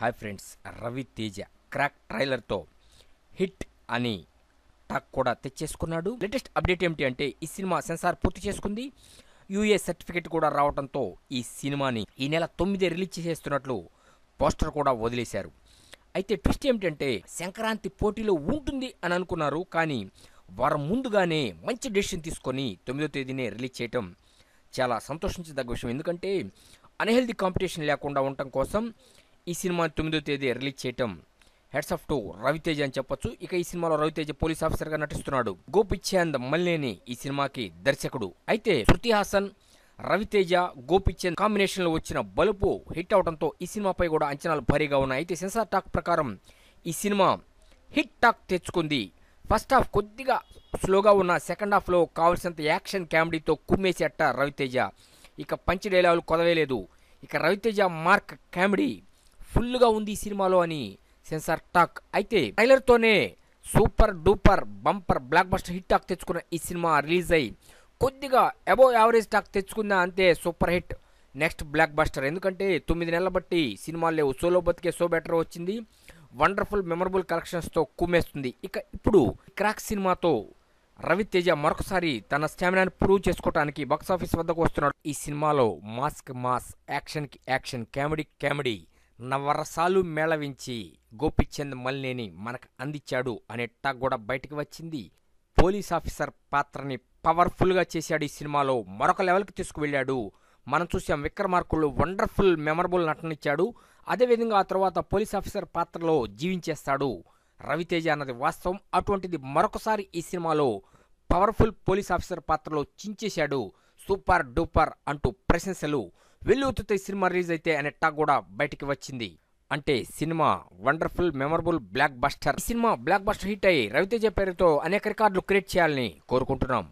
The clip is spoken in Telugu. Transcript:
hi friends Ravi Teja Krack ట్రైలర్తో హిట్ అని టాక్ కూడా తెచ్చేసుకున్నాడు లేటెస్ట్ అప్డేట్ ఏమిటి అంటే ఈ సినిమా సెన్సార్ పూర్తి చేసుకుంది యూఏ సర్టిఫికెట్ కూడా రావడంతో ఈ సినిమాని ఈ నెల తొమ్మిదే రిలీజ్ చేసేస్తున్నట్లు పోస్టర్ కూడా వదిలేశారు అయితే ట్విస్ట్ ఏమిటంటే సంక్రాంతి పోటీలో ఉంటుంది అని అనుకున్నారు కానీ వారం ముందుగానే మంచి డెసిషన్ తీసుకొని తొమ్మిదో తేదీనే రిలీజ్ చేయటం చాలా సంతోషించదగ్గ విషయం ఎందుకంటే అన్హెల్దీ కాంపిటీషన్ లేకుండా ఉండటం కోసం ఈ సినిమా తొమ్మిదో తేదీ రిలీజ్ చేయటం హెడ్స్ ఆఫ్ టూ రవితేజ అని చెప్పొచ్చు ఇక ఈ సినిమాలో రవితేజ పోలీస్ ఆఫీసర్గా నటిస్తున్నాడు గోపిచంద్ మల్లేని ఈ సినిమాకి దర్శకుడు అయితే శృతి హాసన్ రవితేజ గోపిచంద్ కాంబినేషన్లో వచ్చిన బలుపు హిట్ అవడంతో ఈ సినిమాపై కూడా అంచనాలు భారీగా ఉన్నాయి అయితే సెన్సార్ టాక్ ప్రకారం ఈ సినిమా హిట్ టాక్ తెచ్చుకుంది ఫస్ట్ హాఫ్ కొద్దిగా స్లోగా ఉన్న సెకండ్ హాఫ్లో కావలసినంత యాక్షన్ కామెడీతో కుమ్మేసేట రవితేజ ఇక పంచి డైలాగులు కొదవేలేదు ఇక రవితేజ మార్క్ కామెడీ ఫుల్గా ఉంది ఈ సినిమాలో అని సెన్సార్ టాక్ అయితే ట్రైలర్తోనే super duper bumper blockbuster hit talk తెచ్చుకున్న ఈ సినిమా రిలీజ్ అయ్యి కొద్దిగా అబోవ్ యావరేజ్ టాక్ తెచ్చుకుందా అంతే super hit next blockbuster ఎందుకంటే తొమ్మిది నెలల బట్టి సినిమాలు లేవు సోలో బతికే సో బెటర్ వచ్చింది వండర్ఫుల్ మెమరబుల్ కలెక్షన్స్తో కుమ్మేస్తుంది ఇక ఇప్పుడు క్రాక్ సినిమాతో రవితేజ మరొకసారి తన స్టామినాను ప్రూవ్ చేసుకోవడానికి బాక్సాఫీస్ వద్దకు వస్తున్నాడు ఈ సినిమాలో మాస్క్ మాస్ యాక్షన్కి యాక్షన్ కామెడీ కామెడీ నవరసాలు మేళవించి గోపిచంద్ మల్నేని మనకు అందించాడు అనే టాక్ కూడా బయటకు వచ్చింది పోలీస్ ఆఫీసర్ పాత్రని పవర్ఫుల్గా చేశాడు ఈ సినిమాలో మరొక లెవెల్కి తీసుకువెళ్ళాడు మనం చూసాం విక్రమార్కులు వండర్ఫుల్ మెమరబుల్ నటనిచ్చాడు అదేవిధంగా ఆ తర్వాత పోలీస్ ఆఫీసర్ పాత్రలో జీవించేస్తాడు రవితేజ అన్నది వాస్తవం అటువంటిది మరొకసారి ఈ సినిమాలో పవర్ఫుల్ పోలీస్ ఆఫీసర్ పాత్రలో చించేశాడు సూపర్ డూపర్ అంటూ ప్రశంసలు వెల్లుతుతో సినిమా రిలీజ్ అయితే అనే టాక్ కూడా బయటికి వచ్చింది అంటే cinema wonderful memorable blockbuster cinema blockbuster hit అయ్యి రవితేజ పేరుతో అనేక రికార్డులు క్రియేట్ చేయాలని కోరుకుంటున్నాం